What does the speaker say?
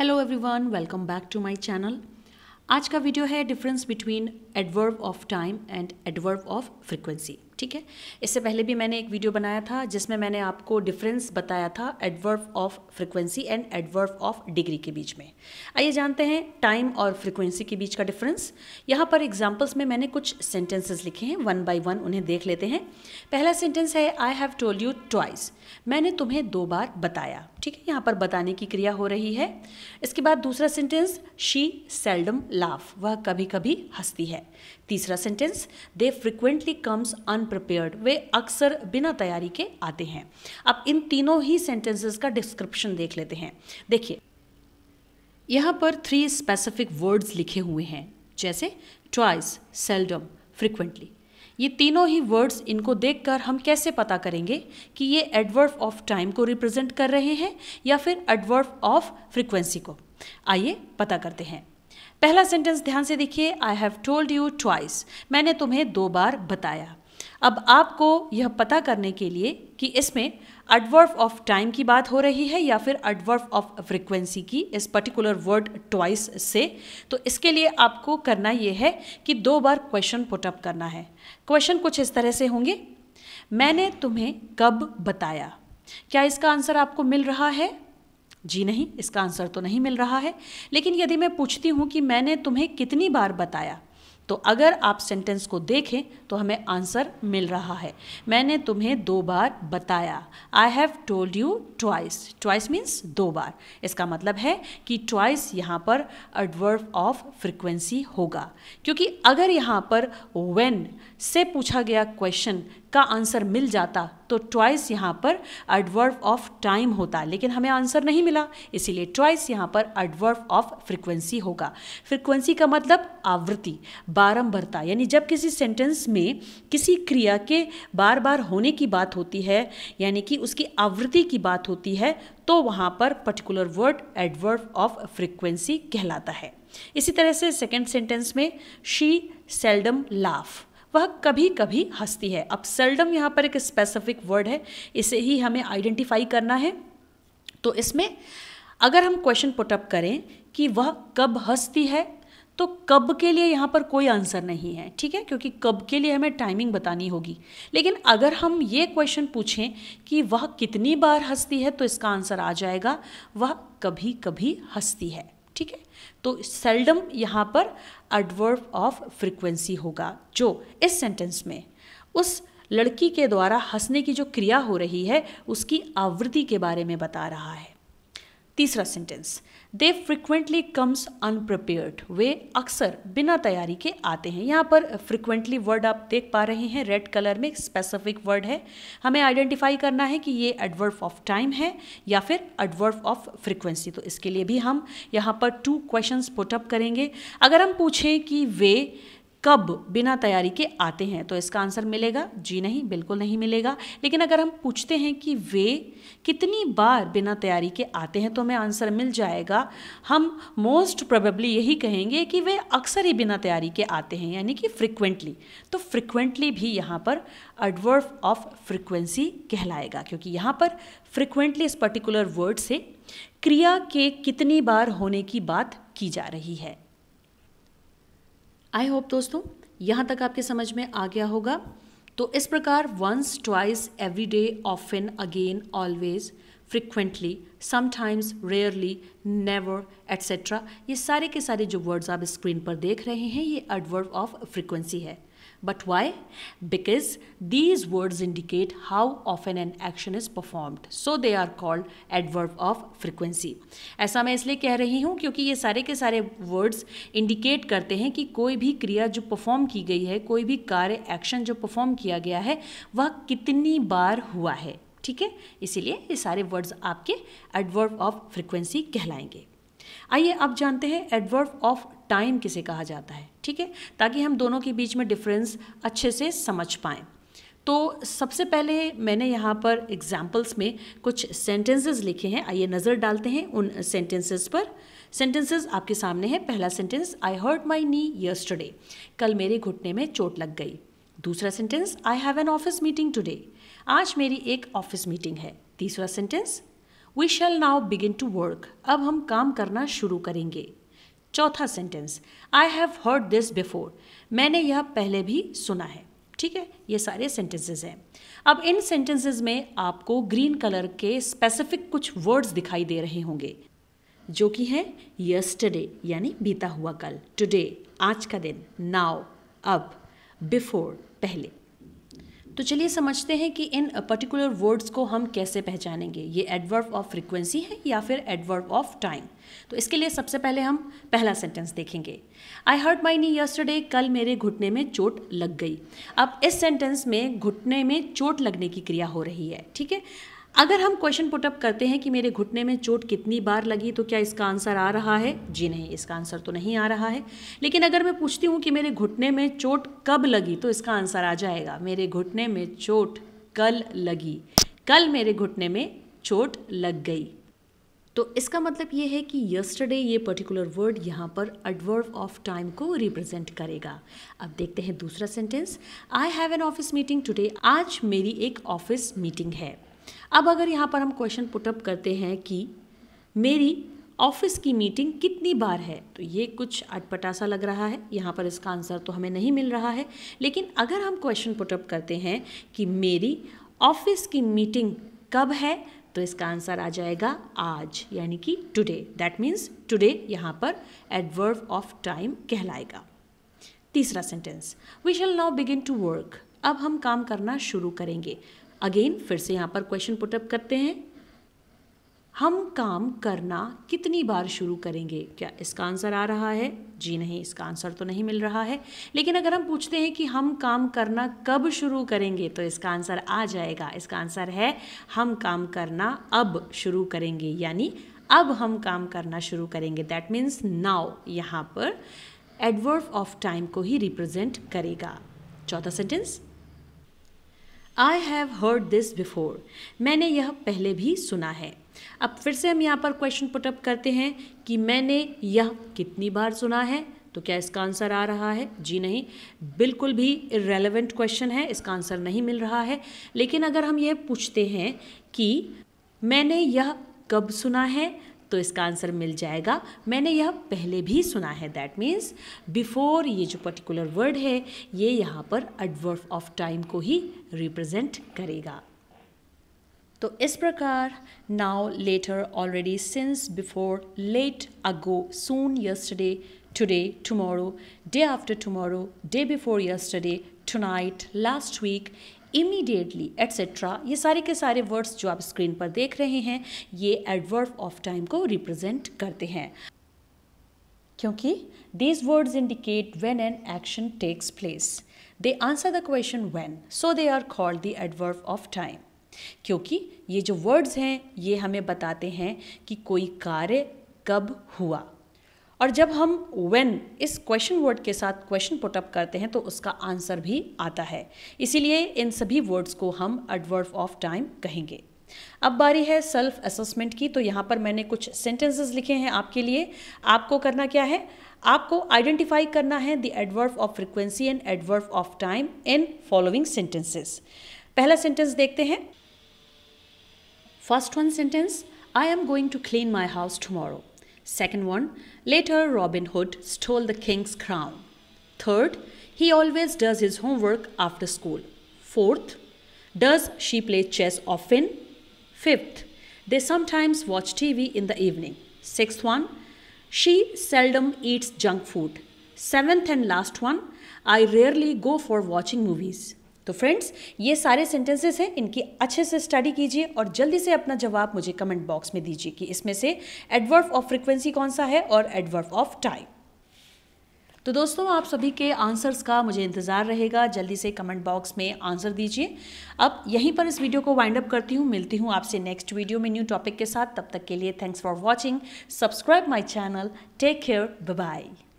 Hello everyone welcome back to my channel आज का video है difference between adverb of time and adverb of frequency ठीक है इससे पहले भी मैंने एक वीडियो बनाया था जिसमें मैंने आपको डिफरेंस बताया था adverb of frequency and adverb of degree के बीच में आइए जानते हैं टाइम और फ्रिक्वेंसी के बीच का डिफरेंस यहाँ पर एग्जाम्पल्स में मैंने कुछ सेंटेंसेज लिखे हैं वन बाई वन उन्हें देख लेते हैं पहला सेंटेंस है I have told you twice मैंने तुम्हें दो बार बताया ठीक है यहाँ पर बताने की क्रिया हो रही है इसके बाद दूसरा सेंटेंस शी सेल्डम लाफ वह कभी कभी हंसती है तीसरा sentence they frequently comes unprepared वे अक्सर बिना तैयारी के आते हैं अब इन तीनों ही सेंटेंसेस का डिस्क्रिप्शन देख लेते हैं देखिए यहाँ पर थ्री स्पेसिफिक वर्ड्स लिखे हुए हैं जैसे ट्वाइस सेल्डम फ्रिक्वेंटली ये तीनों ही वर्ड्स इनको देखकर हम कैसे पता करेंगे कि ये एडवर्फ ऑफ टाइम को रिप्रेजेंट कर रहे हैं या फिर एडवर्फ ऑफ फ्रीक्वेंसी को आइए पता करते हैं पहला सेंटेंस ध्यान से देखिए I have told you twice मैंने तुम्हें दो बार बताया अब आपको यह पता करने के लिए कि इसमें एडवर्व ऑफ टाइम की बात हो रही है या फिर एडवर्व ऑफ फ्रिक्वेंसी की इस पर्टिकुलर वर्ड ट्वाइस से तो इसके लिए आपको करना ये है कि दो बार क्वेश्चन पुटअप करना है क्वेश्चन कुछ इस तरह से होंगे मैंने तुम्हें कब बताया क्या इसका आंसर आपको मिल रहा है जी नहीं इसका आंसर तो नहीं मिल रहा है लेकिन यदि मैं पूछती हूँ कि मैंने तुम्हें कितनी बार बताया तो अगर आप सेंटेंस को देखें तो हमें आंसर मिल रहा है मैंने तुम्हें दो बार बताया I have told you twice twice means दो बार इसका मतलब है कि ट्वाइस यहाँ पर एडवर्ब ऑफ फ्रिक्वेंसी होगा क्योंकि अगर यहाँ पर वेन से पूछा गया क्वेश्चन का आंसर मिल जाता तो ट्वाइस यहाँ पर एडवर्व ऑफ टाइम होता लेकिन हमें आंसर नहीं मिला इसीलिए ट्वाइस यहाँ पर एडवर्व ऑफ फ्रिक्वेंसी होगा फ्रिक्वेंसी का मतलब आवृत्ति बारंबारता यानी जब किसी सेंटेंस में किसी क्रिया के बार बार होने की बात होती है यानी कि उसकी आवृत्ति की बात होती है तो वहाँ पर particular word adverb of frequency कहलाता है इसी तरह से सेकेंड सेंटेंस में शी सेल्डम लाफ वह कभी कभी हंसती है अब सेल्डम यहाँ पर एक स्पेसिफिक वर्ड है इसे ही हमें आइडेंटिफाई करना है तो इसमें अगर हम क्वेश्चन पुटअप करें कि वह कब हंसती है तो कब के लिए यहाँ पर कोई आंसर नहीं है ठीक है क्योंकि कब के लिए हमें टाइमिंग बतानी होगी लेकिन अगर हम ये क्वेश्चन पूछें कि वह कितनी बार हंसती है तो इसका आंसर आ जाएगा वह कभी कभी हंसती है ठीक है तो सेल्डम यहाँ पर एडवर्ब ऑफ फ्रीक्वेंसी होगा जो इस सेंटेंस में उस लड़की के द्वारा हंसने की जो क्रिया हो रही है उसकी आवृत्ति के बारे में बता रहा है तीसरा sentence they frequently comes unprepared वे अक्सर बिना तैयारी के आते हैं यहाँ पर फ्रिक्वेंटली वर्ड आप देख पा रहे हैं रेड कलर में स्पेसिफिक वर्ड है हमें आइडेंटिफाई करना है कि ये एडवर्फ ऑफ टाइम है या फिर एडवर्फ ऑफ फ्रिक्वेंसी तो इसके लिए भी हम यहाँ पर टू क्वेश्चन पुटअप करेंगे अगर हम पूछें कि वे कब बिना तैयारी के आते हैं तो इसका आंसर मिलेगा जी नहीं बिल्कुल नहीं मिलेगा लेकिन अगर हम पूछते हैं कि वे कितनी बार बिना तैयारी के आते हैं तो हमें आंसर मिल जाएगा हम मोस्ट प्रोबेबली यही कहेंगे कि वे अक्सर ही बिना तैयारी के आते हैं यानी कि फ्रिक्वेंटली तो फ्रिक्वेंटली भी यहाँ पर एडवर्व ऑफ फ्रिक्वेंसी कहलाएगा क्योंकि यहाँ पर फ्रिक्वेंटली इस पर्टिकुलर वर्ड से क्रिया के कितनी बार होने की बात की जा रही है आई होप दोस्तों यहाँ तक आपके समझ में आ गया होगा तो इस प्रकार once twice every day often again always frequently sometimes rarely never etcetera ये सारे के सारे जो वर्ड्स आप स्क्रीन पर देख रहे हैं ये एडवर्ब ऑफ फ्रिक्वेंसी है But why? Because these words indicate how often an action is performed. So they are called adverb of frequency. ऐसा मैं इसलिए कह रही हूँ क्योंकि ये सारे के सारे words indicate करते हैं कि कोई भी क्रिया जो perform की गई है कोई भी कार्य action जो perform किया गया है वह कितनी बार हुआ है ठीक है इसीलिए ये सारे वर्ड्स आपके एडवर्ब ऑफ फ्रीक्वेंसी कहलाएंगे आइए अब जानते हैं एडवर्ब ऑफ टाइम किसे कहा जाता है ठीक है ताकि हम दोनों के बीच में डिफरेंस अच्छे से समझ पाएँ तो सबसे पहले मैंने यहाँ पर एग्जाम्पल्स में कुछ सेंटेंसेस लिखे हैं आइए नज़र डालते हैं उन सेंटेंसेस पर सेंटेंसेस आपके सामने हैं पहला sentence I hurt my knee yesterday कल मेरे घुटने में चोट लग गई दूसरा sentence I have an office meeting today आज मेरी एक ऑफिस मीटिंग है तीसरा sentence we shall now begin to work अब हम काम करना शुरू करेंगे चौथा sentence I have heard this before मैंने यह पहले भी सुना है ठीक है ये सारे सेंटेंसेस हैं अब इन सेंटेंसेस में आपको ग्रीन कलर के स्पेसिफिक कुछ वर्ड्स दिखाई दे रहे होंगे जो कि हैं यस्टरडे यानी बीता हुआ कल टुडे आज का दिन नाउ अब बिफोर पहले तो चलिए समझते हैं कि इन पर्टिकुलर वर्ड्स को हम कैसे पहचानेंगे ये एडवर्ब ऑफ फ्रिक्वेंसी है या फिर एडवर्ब ऑफ टाइम तो इसके लिए सबसे पहले हम पहला सेंटेंस देखेंगे आई हर्ट माई नी यस्टरडे कल मेरे घुटने में चोट लग गई अब इस सेंटेंस में घुटने में चोट लगने की क्रिया हो रही है ठीक है अगर हम क्वेश्चन पुटअप करते हैं कि मेरे घुटने में चोट कितनी बार लगी तो क्या इसका आंसर आ रहा है जी नहीं इसका आंसर तो नहीं आ रहा है लेकिन अगर मैं पूछती हूँ कि मेरे घुटने में चोट कब लगी तो इसका आंसर आ जाएगा मेरे घुटने में चोट कल लगी कल मेरे घुटने में चोट लग गई तो इसका मतलब ये है कि यस्टरडे ये पर्टिकुलर वर्ड यहाँ पर एडवर्व ऑफ टाइम को रिप्रेजेंट करेगा अब देखते हैं दूसरा sentence I have an office meeting today आज मेरी एक ऑफिस मीटिंग है अब अगर यहाँ पर हम क्वेश्चन पुटअप करते हैं कि मेरी ऑफिस की मीटिंग कितनी बार है तो ये कुछ अटपटा सा लग रहा है यहाँ पर इसका आंसर तो हमें नहीं मिल रहा है लेकिन अगर हम क्वेश्चन पुटअप करते हैं कि मेरी ऑफिस की मीटिंग कब है तो इसका आंसर आ जाएगा आज यानी कि टुडे दैट मीन्स टुडे यहाँ पर एडवर्व ऑफ टाइम कहलाएगा तीसरा sentence we shall now begin to work अब हम काम करना शुरू करेंगे अगेन फिर से यहाँ पर क्वेश्चन पुटअप करते हैं हम काम करना कितनी बार शुरू करेंगे क्या इसका आंसर आ रहा है जी नहीं इसका आंसर तो नहीं मिल रहा है लेकिन अगर हम पूछते हैं कि हम काम करना कब शुरू करेंगे तो इसका आंसर आ जाएगा इसका आंसर है हम काम करना अब शुरू करेंगे यानी अब हम काम करना शुरू करेंगे दैट मीन्स नाउ यहाँ पर एडवर्व ऑफ टाइम को ही रिप्रेजेंट करेगा चौथा sentence I have heard this before मैंने यह पहले भी सुना है अब फिर से हम यहाँ पर क्वेश्चन पुटअप करते हैं कि मैंने यह कितनी बार सुना है तो क्या इसका आंसर आ रहा है जी नहीं बिल्कुल भी इरेलीवेंट क्वेश्चन है इसका आंसर नहीं मिल रहा है लेकिन अगर हम यह पूछते हैं कि मैंने यह कब सुना है तो इसका आंसर मिल जाएगा मैंने यह पहले भी सुना है दैट मीन्स बिफोर ये जो पर्टिकुलर वर्ड है ये यहाँ पर एडवर्फ ऑफ टाइम को ही रिप्रेजेंट करेगा तो इस प्रकार now later already since before late ago soon yesterday today tomorrow day after tomorrow day before yesterday tonight last week immediately etcetera ये सारे के सारे वर्ड्स जो आप स्क्रीन पर देख रहे हैं ये एडवर्ब ऑफ टाइम को रिप्रेजेंट करते हैं क्योंकि these words indicate when an action takes place they answer the question when so they are called the adverb of time क्योंकि ये जो वर्ड्स हैं ये हमें बताते हैं कि कोई कार्य कब हुआ और जब हम वेन इस क्वेश्चन वर्ड के साथ क्वेश्चन पुटअप करते हैं तो उसका आंसर भी आता है इसीलिए इन सभी वर्ड्स को हम एडवर्व ऑफ टाइम कहेंगे अब बारी है सेल्फ असेसमेंट की तो यहाँ पर मैंने कुछ सेंटेंसेस लिखे हैं आपके लिए आपको करना क्या है आपको आइडेंटिफाई करना है the adverb of frequency and adverb of time in following sentences पहला सेंटेंस देखते हैं first one sentence I am going to clean my house tomorrow Second one, later Robin Hood stole the king's crown. Third, he always does his homework after school. Fourth, does she play chess often? Fifth, they sometimes watch TV in the evening. Sixth one, she seldom eats junk food. Seventh and last one, I rarely go for watching movies. तो friends ये सारे sentences हैं इनकी अच्छे से study कीजिए और जल्दी से अपना जवाब मुझे कमेंट बॉक्स में दीजिए कि इसमें से एडवर्फ ऑफ फ्रिक्वेंसी कौन सा है और एडवर्फ ऑफ टाइम तो दोस्तों आप सभी के आंसर्स का मुझे इंतज़ार रहेगा जल्दी से कमेंट बॉक्स में आंसर दीजिए अब यहीं पर इस वीडियो को वाइंड अप करती हूँ मिलती हूँ आपसे नेक्स्ट वीडियो में न्यू टॉपिक के साथ तब तक के लिए thanks for watching subscribe my channel take care bye